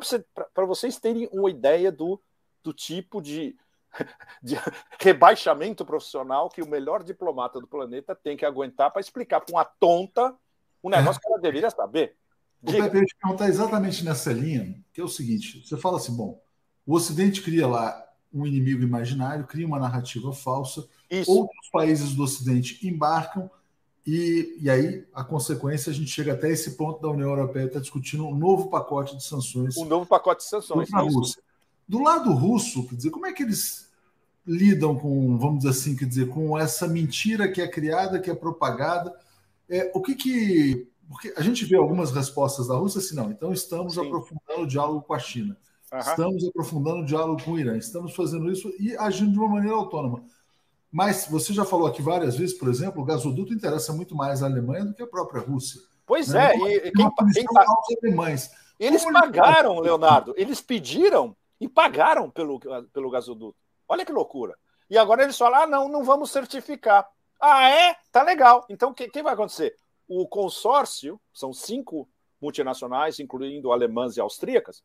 para vocês terem uma ideia do, do tipo de, de rebaixamento profissional que o melhor diplomata do planeta tem que aguentar para explicar para uma tonta um negócio é. que ela deveria saber. Diga. O Pepe, eu te exatamente nessa linha, que é o seguinte: você fala assim, bom, o Ocidente cria lá um inimigo imaginário, cria uma narrativa falsa. Isso. Outros países do Ocidente embarcam, e, e aí a consequência, a gente chega até esse ponto da União Europeia está discutindo um novo pacote de sanções. Um novo pacote de sanções. Rússia. Do lado russo, quer dizer, como é que eles lidam com, vamos dizer assim, quer dizer, com essa mentira que é criada, que é propagada? É, o que que. Porque a gente vê algumas respostas da Rússia assim, não, então estamos Sim. aprofundando o diálogo com a China. Uhum. Estamos aprofundando o diálogo com o Irã, estamos fazendo isso e agindo de uma maneira autônoma. Mas você já falou aqui várias vezes, por exemplo, o gasoduto interessa muito mais a Alemanha do que a própria Rússia. Pois né? é, então, e, e quem, quem pa... alemães. Eles Como pagaram, Leonardo, eles pediram e pagaram pelo, pelo gasoduto. Olha que loucura. E agora eles falam: ah, não, não vamos certificar. Ah, é? Tá legal. Então, o que, que vai acontecer? O consórcio, são cinco multinacionais, incluindo alemãs e austríacas,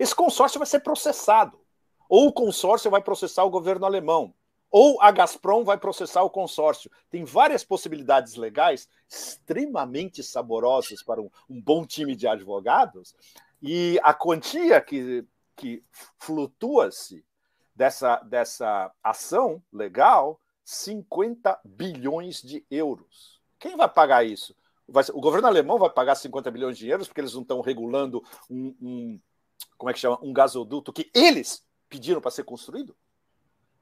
esse consórcio vai ser processado. Ou o consórcio vai processar o governo alemão, ou a Gazprom vai processar o consórcio. Tem várias possibilidades legais extremamente saborosas para um, um bom time de advogados, e a quantia que, que flutua-se dessa, dessa ação legal, 50 bilhões de euros. Quem vai pagar isso? Vai, o governo alemão vai pagar 50 bilhões de euros porque eles não estão regulando um, um como é que chama? Um gasoduto que eles pediram para ser construído?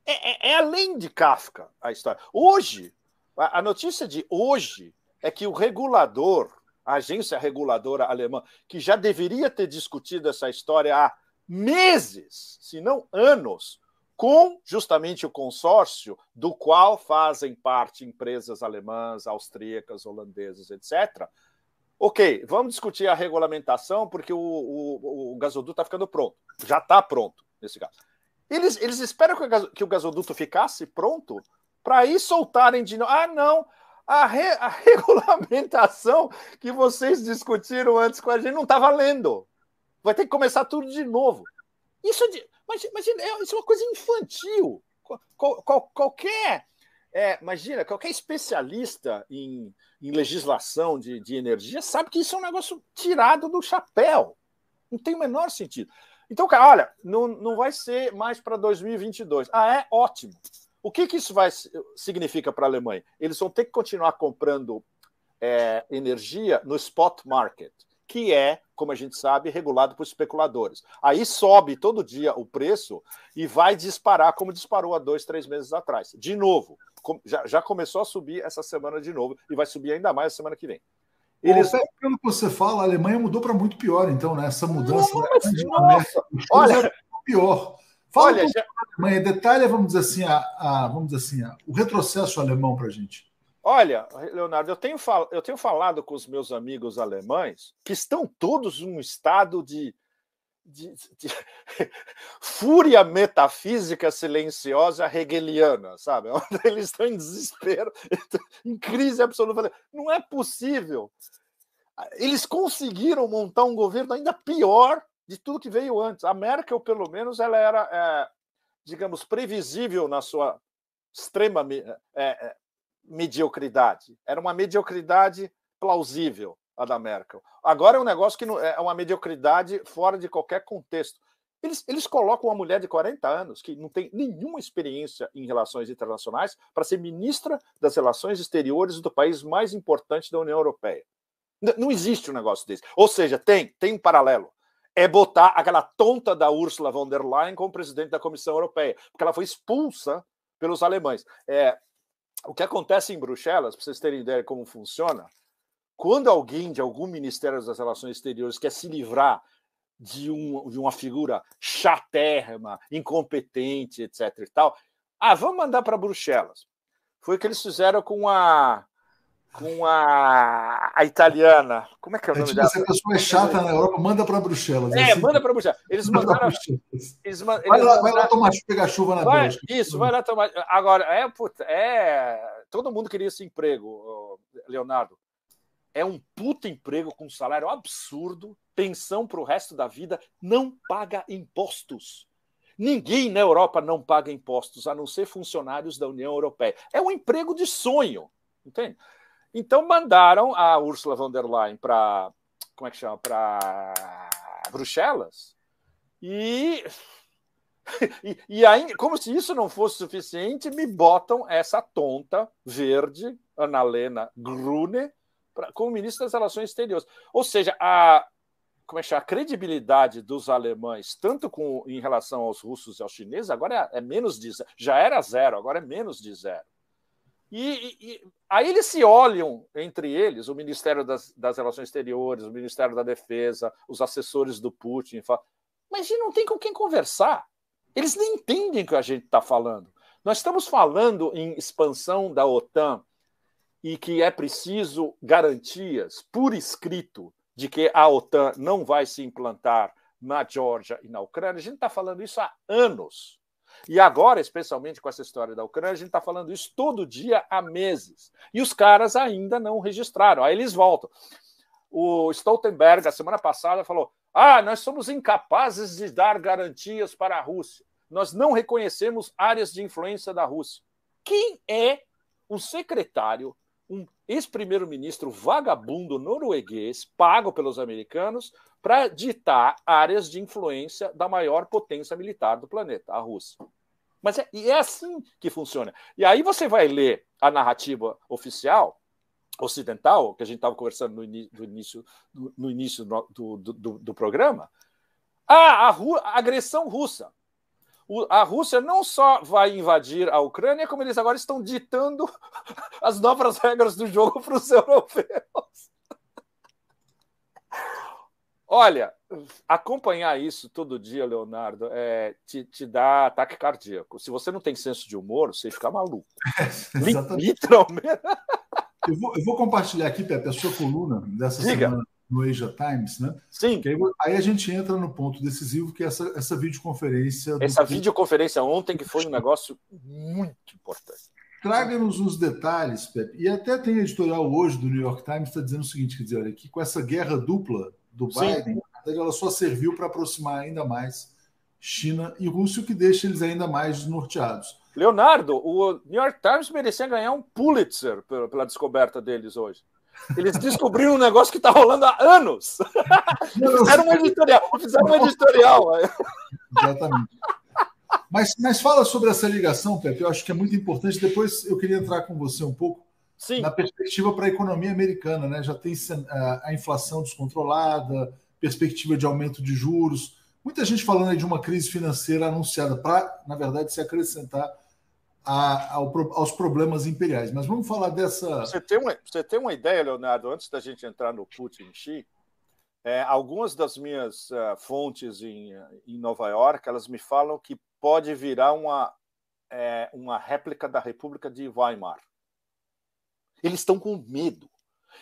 É, é, é, além de Kafka a história. Hoje, a, a notícia de hoje é que o regulador, a agência reguladora alemã, que já deveria ter discutido essa história há meses, se não anos, com justamente o consórcio do qual fazem parte empresas alemãs, austríacas, holandesas, etc., Ok, vamos discutir a regulamentação, porque o, o, o gasoduto está ficando pronto. Já está pronto, nesse caso. Eles, eles esperam que o, gaso, que o gasoduto ficasse pronto para aí soltarem de novo. Ah, não, a, re, a, regulamentação que vocês discutiram antes com a gente não está valendo. Vai ter que começar tudo de novo. Isso, de, é, isso é uma coisa infantil. Qual, qual, qualquer é, imagina, qualquer especialista em, em legislação de, de energia sabe que isso é um negócio tirado do chapéu. Não tem o menor sentido. Então, cara, olha, não, não vai ser mais para 2022. Ah, é? Ótimo. O que, que isso vai significa para a Alemanha? Eles vão ter que continuar comprando é, energia no spot market que é, como a gente sabe, regulado por especuladores. Aí sobe todo dia o preço e vai disparar como disparou há dois, três meses atrás. De novo, já, já começou a subir essa semana de novo e vai subir ainda mais a semana que vem. Eles... Bom, é pelo que você fala, a Alemanha mudou para muito pior, então, né? Essa mudança. Nossa, né? nossa. Olha, pior. Fala olha, já... Alemanha, detalha, vamos dizer assim, a, a vamos dizer assim a, o retrocesso alemão para a gente. Olha, Leonardo, eu tenho, fal... eu tenho falado com os meus amigos alemães que estão todos num estado de, de, de... fúria metafísica silenciosa hegeliana, sabe? Eles estão em desespero, em crise absoluta. Não é possível. Eles conseguiram montar um governo ainda pior de tudo que veio antes. A Merkel, pelo menos, ela era, é, digamos, previsível na sua extrema é, é, mediocridade. Era uma mediocridade plausível a da Merkel. Agora é um negócio que não, é, é uma mediocridade fora de qualquer contexto. Eles, eles colocam uma mulher de 40 anos, que não tem nenhuma experiência em relações internacionais, para ser ministra das relações exteriores do país mais importante da União Europeia. Não existe um negócio desse. Ou seja, tem, tem um paralelo. É botar aquela tonta da Ursula von der Leyen como presidente da Comissão Europeia, porque ela foi expulsa pelos alemães. É, o que acontece em Bruxelas, para vocês terem ideia como funciona, quando alguém de algum Ministério das Relações Exteriores quer se livrar de, um, de uma figura chaterma, incompetente, etc. e tal, ah, vamos mandar para Bruxelas. Foi o que eles fizeram com a com a, a italiana. Como é que é o é nome da tipo, dela? a pessoa é chata na Europa, manda para Bruxelas. É, assim. manda para Bruxelas. Eles mandaram. Eles vai, lá, vai lá tomar chuva na vai, Bélgica. Isso, vai lá tomar. Agora, é, puta, é. Todo mundo queria esse emprego, Leonardo. É um puta emprego com salário absurdo, pensão para o resto da vida, não paga impostos. Ninguém na Europa não paga impostos, a não ser funcionários da União Europeia. É um emprego de sonho, entende? Então mandaram a Ursula von der Leyen para como é que chama? Para Bruxelas. E e, e aí, como se isso não fosse suficiente, me botam essa tonta verde, Annalena Grune, pra, como ministra das Relações Exteriores. Ou seja, a, como é que chama? a credibilidade dos alemães, tanto com, em relação aos russos e aos chineses, agora é, é menos de zero. Já era zero, agora é menos de zero. E, e, aí eles se olham entre eles, o Ministério das, das, Relações Exteriores, o Ministério da Defesa, os assessores do Putin, mas a não tem com quem conversar. Eles nem entendem o que a gente está falando. Nós estamos falando em expansão da OTAN e que é preciso garantias por escrito de que a OTAN não vai se implantar na Geórgia e na Ucrânia. A gente está falando isso há anos. E agora, especialmente com essa história da Ucrânia, a gente está falando isso todo dia há meses. E os caras ainda não registraram. Aí eles voltam. O Stoltenberg, a semana passada, falou: ah, nós somos incapazes de dar garantias para a Rússia. Nós não reconhecemos áreas de influência da Rússia. Quem é o secretário ex-primeiro-ministro vagabundo norueguês, pago pelos americanos, para ditar áreas de influência da maior potência militar do planeta, a Rússia. Mas é, e é assim que funciona. E aí você vai ler a narrativa oficial ocidental, que a gente estava conversando no, início, no, no início do, do, do, do programa, ah, a, a agressão russa a Rússia não só vai invadir a Ucrânia, como eles agora estão ditando as novas regras do jogo para os europeus. Olha, acompanhar isso todo dia, Leonardo, é, te, te, dá ataque cardíaco. Se você não tem senso de humor, você fica maluco. É, Literalmente. Eu vou, eu vou, compartilhar aqui, Pepe, a sua coluna dessa Diga. semana no Asia Times, né? Sim. Aí, aí, a gente entra no ponto decisivo, que é essa, essa videoconferência. Essa do... videoconferência ontem, que foi um negócio muito importante. Traga-nos os detalhes, Pepe. E até tem editorial hoje do New York Times está dizendo o seguinte: quer dizer, olha, que com essa guerra dupla do Sim. Biden, ela só serviu para aproximar ainda mais China e Rússia, o que deixa eles ainda mais desnorteados. Leonardo, o New York Times merecia ganhar um Pulitzer pela descoberta deles hoje. Eles descobriram um negócio que está rolando há anos. fizeram um editorial. Fizeram editorial. Exatamente. Mas, mas fala sobre essa ligação, Pepe. Eu acho que é muito importante. Depois eu queria entrar com você um pouco Sim. na perspectiva para a economia americana. Né? Já tem a, inflação descontrolada, perspectiva de aumento de juros. Muita gente falando de uma crise financeira anunciada para, na verdade, se acrescentar a, ao, aos problemas imperiais. Mas vamos falar dessa. Você tem uma, você tem uma ideia, Leonardo, antes da gente entrar no Putin em É, algumas das minhas uh, fontes em, em, Nova York elas me falam que pode virar uma, é, uma réplica da República de Weimar. Eles estão com medo.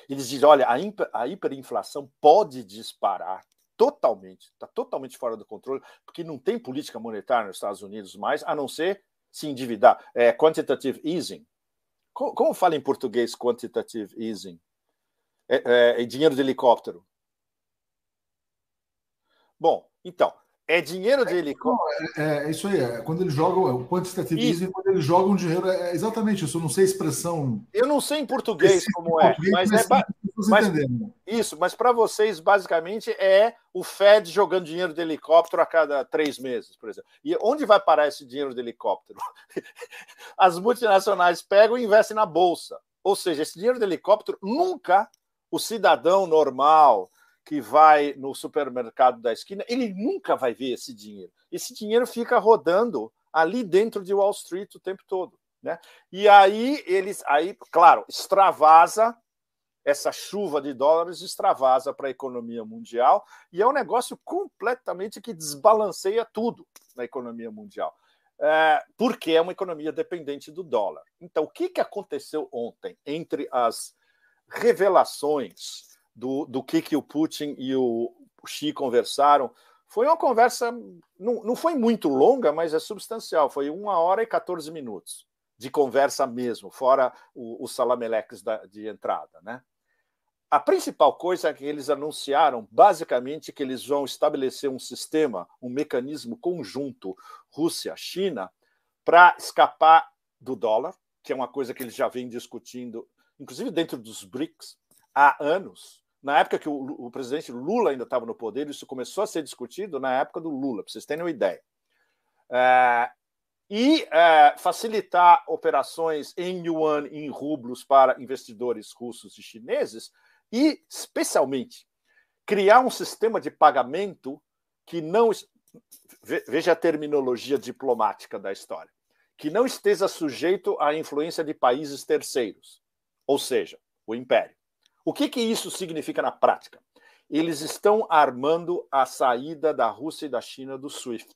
Eles dizem: olha, a, hiper, a hiperinflação pode disparar totalmente, está totalmente fora do controle, porque não tem política monetária nos Estados Unidos mais, a não ser se endividar. É quantitative easing. Como, como fala em português quantitative easing? É, é, é dinheiro de helicóptero. Bom, então, é dinheiro de helicóptero? É, é, é, isso aí. É. Quando eles jogam, o quantitativismo, quando eles jogam dinheiro, é, é exatamente isso. Eu não sei a expressão. Eu não sei em português como é, português, mas, mas, é. Mas, isso, mas para vocês, basicamente, é o Fed jogando dinheiro de helicóptero a cada três meses, por exemplo. E onde vai parar esse dinheiro de helicóptero? As multinacionais pegam e investem na bolsa. Ou seja, esse dinheiro de helicóptero nunca o cidadão normal que vai no supermercado da esquina, ele nunca vai ver esse dinheiro. Esse dinheiro fica rodando ali dentro de Wall Street o tempo todo. Né? E aí eles, aí, claro, extravasa essa chuva de dólares extravasa para a economia mundial e é um negócio completamente que desbalanceia tudo na economia mundial, é, porque é uma economia dependente do dólar. Então, o que, que aconteceu ontem entre as revelações do, do que, que o Putin e o Xi conversaram. Foi uma conversa, não, não foi muito longa, mas é substancial. Foi uma hora e 14 minutos de conversa mesmo, fora os salameleques de entrada. Né? A principal coisa é que eles anunciaram, basicamente, que eles vão estabelecer um sistema, um mecanismo conjunto Rússia-China para escapar do dólar, que é uma coisa que eles já vêm discutindo, inclusive dentro dos BRICS, há anos na época que o, o presidente Lula ainda estava no poder, isso começou a ser discutido na época do Lula, para vocês terem uma ideia. É, e é, facilitar operações em yuan, em rublos, para investidores russos e chineses, e, especialmente, criar um sistema de pagamento que não. Veja a terminologia diplomática da história. Que não esteja sujeito à influência de países terceiros, ou seja, o império. O que, que isso significa na prática? Eles estão armando a saída da Rússia e da China do SWIFT.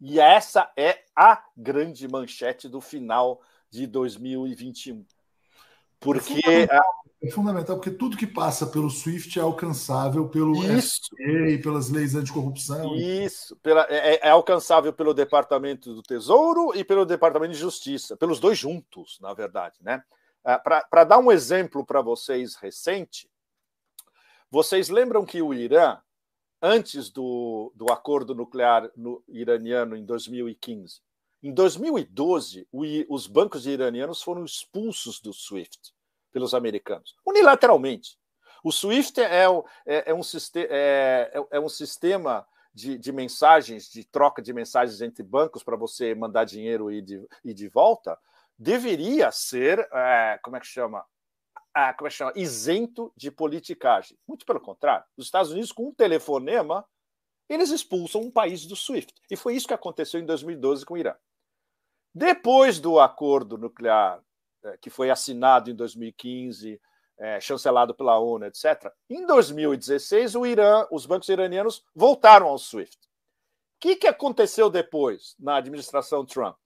E essa é a grande manchete do final de 2021. Porque. É fundamental, é fundamental porque tudo que passa pelo SWIFT é alcançável pelo isso, e pelas leis anticorrupção. Né? Isso, pela, é, é, é, alcançável pelo Departamento do Tesouro e pelo Departamento de Justiça, pelos dois juntos, na verdade, né? Ah, para dar um exemplo para vocês recente, vocês lembram que o Irã, antes do, do acordo nuclear no, iraniano em 2015, em 2012, o, os bancos iranianos foram expulsos do SWIFT pelos americanos, unilateralmente. O SWIFT é, é, é, é, um, é, é, é um, sistema de, de, mensagens, de troca de mensagens entre bancos para você mandar dinheiro e de, e de volta, deveria ser, é, como é que chama? Ah, como é que chama? Isento de politicagem. Muito pelo contrário, os Estados Unidos, com um telefonema, eles expulsam um país do SWIFT. E foi isso que aconteceu em 2012 com o Irã. Depois do acordo nuclear é, que foi assinado em 2015, é, chancelado pela ONU, etc., em 2016, o Irã, os bancos iranianos voltaram ao SWIFT. O que, que aconteceu depois na administração Trump?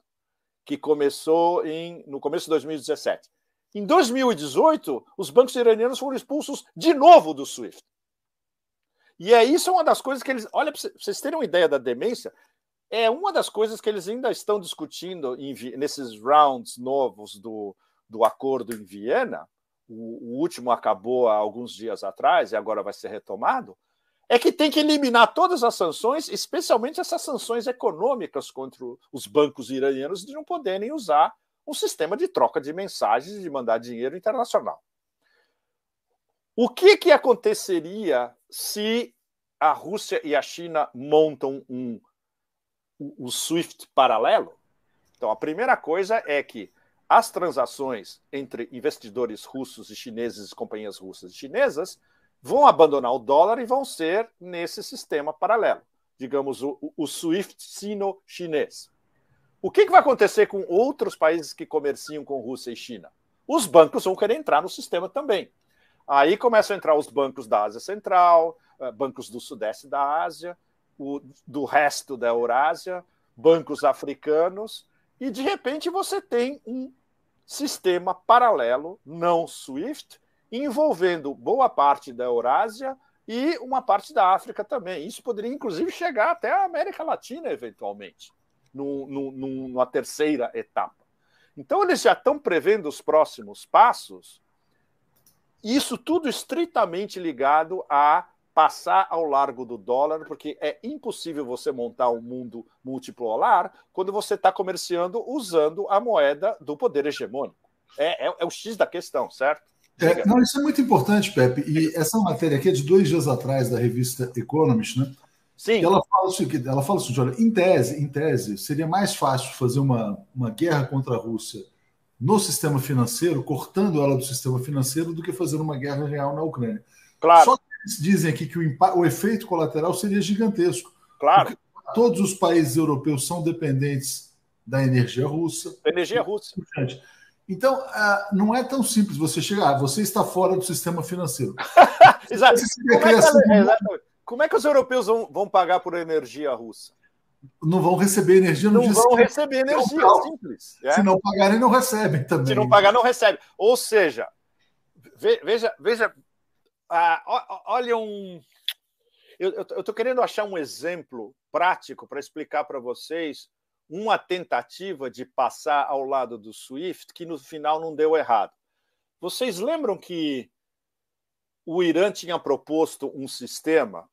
que começou em, no começo de 2017. Em 2018, os bancos iranianos foram expulsos de novo do SWIFT. E é isso é uma das coisas que eles. Olha, para vocês terem uma ideia da demência, é uma das coisas que eles ainda estão discutindo em, nesses rounds novos do, do acordo em Viena. O, o último acabou há alguns dias atrás e agora vai ser retomado é que tem que eliminar todas as sanções, especialmente essas sanções econômicas contra os bancos iranianos de não poderem usar um sistema de troca de mensagens e de mandar dinheiro internacional. O que, que aconteceria se a Rússia e a China montam um, um SWIFT paralelo? Então, a primeira coisa é que as transações entre investidores russos e chineses, companhias russas e chinesas, vão abandonar o dólar e vão ser nesse sistema paralelo, digamos, o, o SWIFT sino-chinês. O que, que vai acontecer com outros países que comerciam com Rússia e China? Os bancos vão querer entrar no sistema também. Aí começam a entrar os bancos da Ásia Central, eh, bancos do Sudeste da Ásia, o, do resto da Eurásia, bancos africanos, e de repente você tem um sistema paralelo, não SWIFT, envolvendo boa parte da Eurásia e uma parte da África também. Isso poderia, inclusive, chegar até a América Latina, eventualmente, no, no, no, numa terceira etapa. Então, eles já estão prevendo os próximos passos, isso tudo estritamente ligado a passar ao largo do dólar, porque é impossível você montar um mundo multipolar quando você está comerciando usando a moeda do poder hegemônico. É, é, é, o X da questão, certo? É, não, isso é muito importante, Pepe. E essa matéria aqui é de dois dias atrás da revista Economist, né? Sim. Ela fala, ela fala o seguinte: olha, em tese, em tese, seria mais fácil fazer uma, uma guerra contra a Rússia no sistema financeiro, cortando ela do sistema financeiro, do que fazer uma guerra real na Ucrânia. Claro. Só que eles dizem aqui que o, o efeito colateral seria gigantesco. Claro. Todos os países europeus são dependentes da energia russa. energia russa. É então, ah, não é tão simples você chegar, ah, você está fora do sistema financeiro. Exato. Tipo como é, que, como é que os europeus vão, vão pagar por energia russa? não vão receber energia no não vão seguinte. receber energia não, simples é? se não pagarem não recebem também se não pagar não recebe ou seja veja veja ah, olha um eu estou querendo achar um exemplo prático para explicar para vocês uma tentativa de passar ao lado do SWIFT que no final não deu errado. Vocês lembram que o Irã tinha proposto um sistema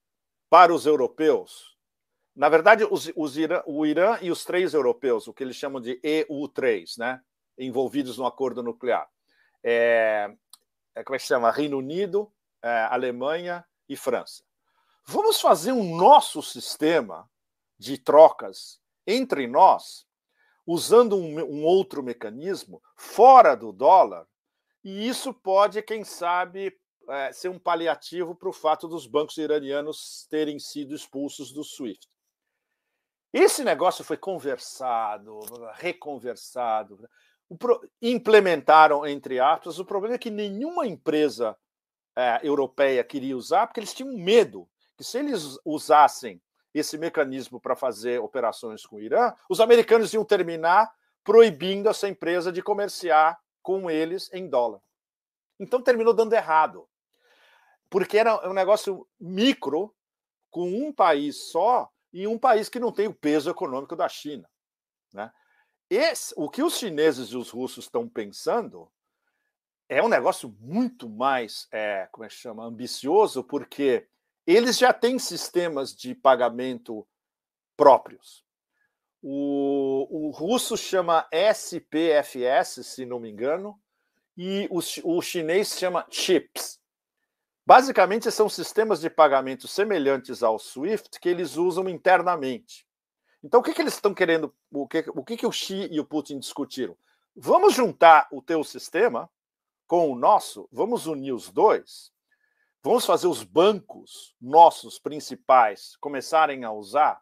para os europeus? Na verdade, os, os Irã, o Irã e os três europeus, o que eles chamam de EU3, né? envolvidos no acordo nuclear. É, é como é que chama? Reino Unido, é, Alemanha e França. Vamos fazer um nosso sistema de trocas entre nós, usando um, um outro mecanismo, fora do dólar, e isso pode, quem sabe, é, ser um paliativo para o fato dos bancos iranianos terem sido expulsos do SWIFT. Esse negócio foi conversado, reconversado, implementaram, entre aspas. O problema é que nenhuma empresa é, europeia queria usar, porque eles tinham medo que, se eles usassem esse mecanismo para fazer operações com o Irã, os americanos iam terminar proibindo essa empresa de comerciar com eles em dólar. Então terminou dando errado. Porque era um negócio micro, com um país só, e um país que não tem o peso econômico da China. Né? Esse, o que os chineses e os russos estão pensando é um negócio muito mais, é, como é que chama, ambicioso, porque eles já têm sistemas de pagamento próprios. O, o russo chama SPFS, se não me engano, e o, o chinês chama CHIPS. Basicamente, são sistemas de pagamento semelhantes ao SWIFT que eles usam internamente. Então, o que, que eles estão querendo? O, que, o que, que o Xi e o Putin discutiram? Vamos juntar o teu sistema com o nosso, vamos unir os dois Vamos fazer os bancos nossos principais começarem a usar,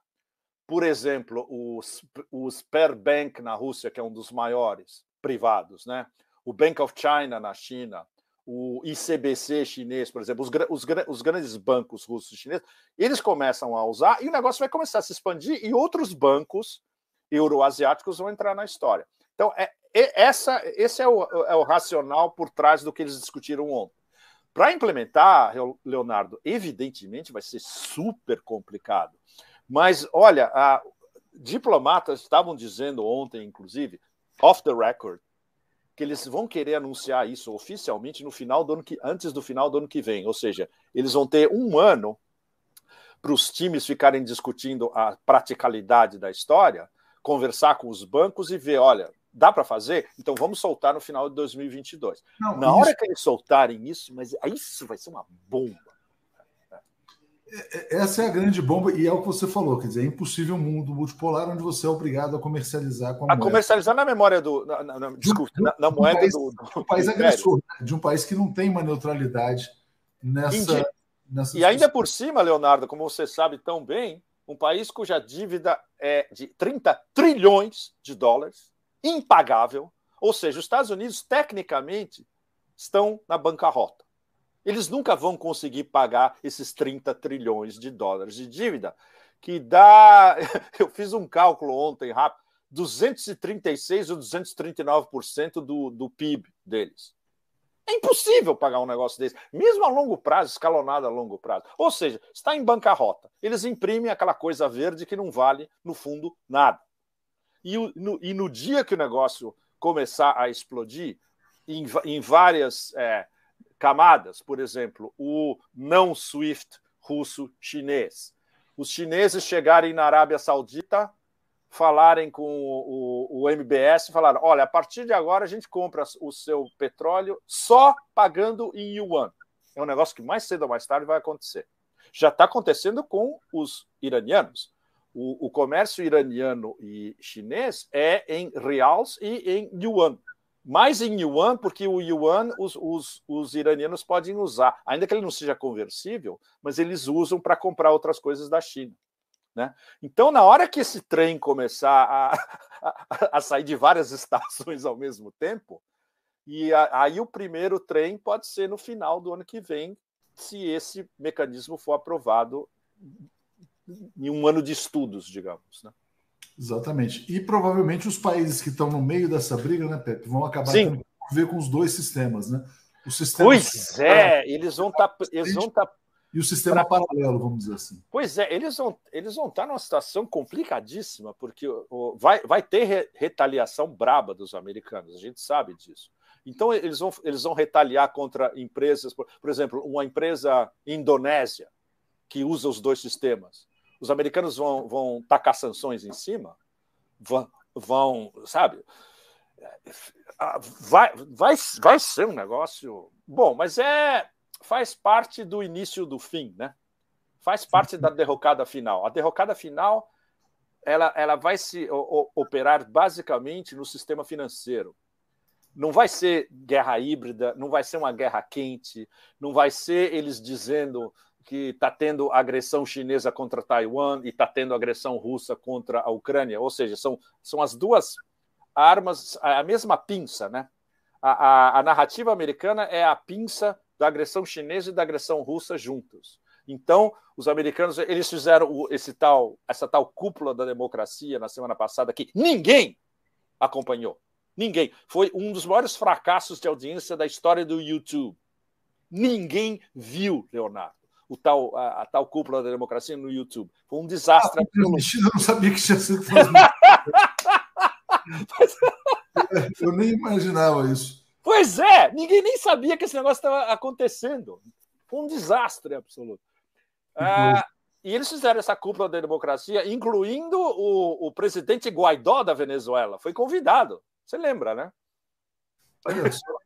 por exemplo, os, o Sperbank na Rússia, que é um dos maiores privados, né? o Bank of China na China, o ICBC chinês, por exemplo, os, os, os grandes bancos russos e chineses, eles começam a usar e o negócio vai começar a se expandir e outros bancos euroasiáticos vão entrar na história. Então, é, é essa, esse é o, é o racional por trás do que eles discutiram ontem. Para implementar, Leonardo, evidentemente vai ser super complicado. Mas, olha, a, diplomatas estavam dizendo ontem, inclusive, off the record, que eles vão querer anunciar isso oficialmente no final do ano que, antes do final do ano que vem. Ou seja, eles vão ter um ano para os times ficarem discutindo a praticalidade da história, conversar com os bancos e ver, olha, dá para fazer? Então vamos soltar no final de 2022. Não, Na isso... hora que eles soltarem isso, mas isso vai ser uma bomba. É, é, essa é a grande bomba, e é o que você falou, quer dizer, é impossível um mundo multipolar onde você é obrigado a comercializar com a, a moeda. comercializar na memória do. Na, na, na desculpa, de, na, na de moeda um país, do, do, um país agressor, né? de um país que não tem uma neutralidade nessa. nessa e ainda por cima, Leonardo, como você sabe tão bem, um país cuja dívida é de 30 trilhões de dólares impagável, ou seja, os Estados Unidos, tecnicamente, estão na bancarrota. Eles nunca vão conseguir pagar esses 30 trilhões de dólares de dívida, que dá. Eu fiz um cálculo ontem rápido: 236 ou 239% do, do PIB deles. É impossível pagar um negócio desse, mesmo a longo prazo, escalonado a longo prazo. Ou seja, está em bancarrota. Eles imprimem aquela coisa verde que não vale, no fundo, nada. E, no, e no dia que o negócio começar a explodir, em, em várias é, camadas, por exemplo, o não SWIFT russo-chinês. Os chineses chegarem na Arábia Saudita, falarem com o, o, o MBS, falaram: olha, a partir de agora a gente compra o seu petróleo só pagando em yuan. É um negócio que mais cedo ou mais tarde vai acontecer. Já está acontecendo com os iranianos o, o comércio iraniano e chinês é em reais e em yuan. Mais em yuan, porque o yuan os, os, os iranianos podem usar, ainda que ele não seja conversível, mas eles usam para comprar outras coisas da China. Né? Então, na hora que esse trem começar a, a, a sair de várias estações ao mesmo tempo, e a, aí o primeiro trem pode ser no final do ano que vem, se esse mecanismo for aprovado em um ano de estudos, digamos. Né? Exatamente. E provavelmente os países que estão no meio dessa briga, né, Pepe, vão acabar Sim. tendo que ver com os dois sistemas, né? O sistema pois é, eles vão estar. Tá, eles vão tá... E o sistema pra... paralelo, vamos dizer assim. Pois é, eles vão eles vão estar tá numa situação complicadíssima, porque o, vai, vai ter re, retaliação braba dos americanos, a gente sabe disso. Então eles vão, eles vão retaliar contra empresas, por, por exemplo, uma empresa indonésia que usa os dois sistemas os americanos vão, vão tacar sanções em cima, vão, vão sabe? É, vai, vai, vai ser um negócio. Bom, mas é faz parte do início do fim, né? Faz parte da derrocada final. A derrocada final ela, ela vai se o, operar basicamente no sistema financeiro. Não vai ser guerra híbrida, não vai ser uma guerra quente, não vai ser eles dizendo que está tendo agressão chinesa contra Taiwan e está tendo agressão russa contra a Ucrânia. Ou seja, são, são as duas armas, a mesma pinça, né? A, a, a narrativa americana é a pinça da agressão chinesa e da agressão russa juntos. Então, os americanos eles fizeram esse tal, essa tal cúpula da democracia na semana passada que ninguém acompanhou. Ninguém. Foi um dos maiores fracassos de audiência da história do YouTube. Ninguém viu, Leonardo o tal, a, a tal cúpula da democracia no YouTube. Foi um desastre. Ah, eu não sabia que tinha sido transmitido. Eu nem imaginava isso. Pois é, ninguém nem sabia que esse negócio estava acontecendo. Foi um desastre absoluto. Uhum. Ah, e eles fizeram essa cúpula da democracia, incluindo o, o presidente Guaidó da Venezuela. Foi convidado. Você lembra, né? Olha só.